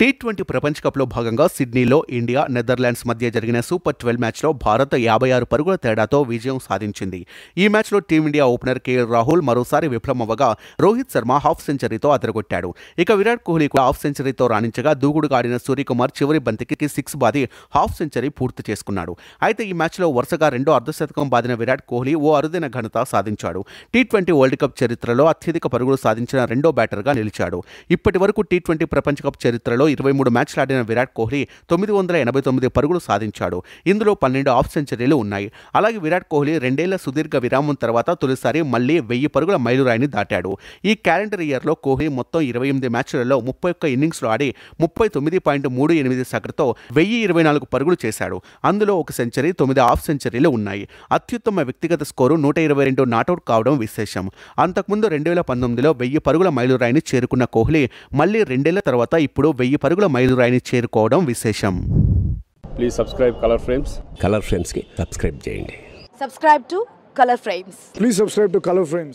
T twenty ప్రపంచ కప్లో భాగంగా సిడ్నీలో ఇండియా నెదర్లాండ్స్ మధ్య జరిగిన సూపర్ ట్వెల్వ్ మ్యాచ్లో భారత్ యాభై ఆరు పరుగుల తేడాతో విజయం సాధించింది ఈ మ్యాచ్లో టీమిండియా ఓపెనర్ కేఎల్ రాహుల్ మరోసారి విఫలమవ్వగా రోహిత్ శర్మ హాఫ్ సెంచరీతో అదరగొట్టాడు ఇక విరాట్ కోహ్లీ కూడా హాఫ్ సెంచరీతో రాణించగా దూకుడుగా సూర్యకుమార్ చివరి బంతికి సిక్స్ బాది హాఫ్ సెంచరీ పూర్తి చేసుకున్నాడు అయితే ఈ మ్యాచ్లో వరుసగా రెండో అర్ధశతకం బాదిన విరాట్ కోహ్లీ ఓ అరుదైన ఘనత సాధించాడు టీ ట్వంటీ వరల్డ్ కప్ చరిత్రలో అత్యధిక పరుగులు సాధించిన రెండో బ్యాటర్గా నిలిచాడు ఇప్పటి వరకు టీ ట్వంటీ ప్రపంచ కప్ చరిత్రలో ఆటలో ఇరవై మూడు మ్యాచ్లు ఆడిన విరాట్ కోహ్లీ తొమ్మిది వందల ఎనభై తొమ్మిది పరుగులు సాధించాడు ఇందులో పన్నెండు ఆఫ్ సెంచరీలు ఉన్నాయి అలాగే విరాట్ కోహ్లీ రెండేళ్ల సుదీర్ఘ విరామం తర్వాత తొలిసారి మళ్లీ వెయ్యి పరుగుల మైలురాయిని దాటాడు ఈ క్యాలెండర్ ఇయర్లో కోహ్లీ మొత్తం ఇరవై ఎనిమిది మ్యాచ్లలో ముప్పై ఒక్క ఇన్నింగ్స్లో ఆడి ముప్పై తొమ్మిది పాయింట్ మూడు ఎనిమిది సగటుతో వెయ్యి ఇరవై నాలుగు పరుగులు చేశాడు అందులో ఒక సెంచరీ తొమ్మిది ఆఫ్ సెంచరీలు ఉన్నాయి అత్యుత్తమ వ్యక్తిగత స్కోరు నూట ఇరవై రెండు నాట్అవుట్ కావడం విశేషం అంతకుముందు రెండు వేల పంతొమ్మిదిలో వెయ్యి పరుగుల మైలురాయిని చేరుకున్న కోహ్లీ మళ్ళీ రెండేళ్ల తర్వాత ఇప్పుడు వెయ్యి వెయ్యి పరుగుల మైలురాయిని చేరుకోవడం విశేషం please subscribe colour frames colour ఫ్రేమ్స్కి సబ్స్క్రైబ్ చేయండి subscribe to colour frames please subscribe to colour frames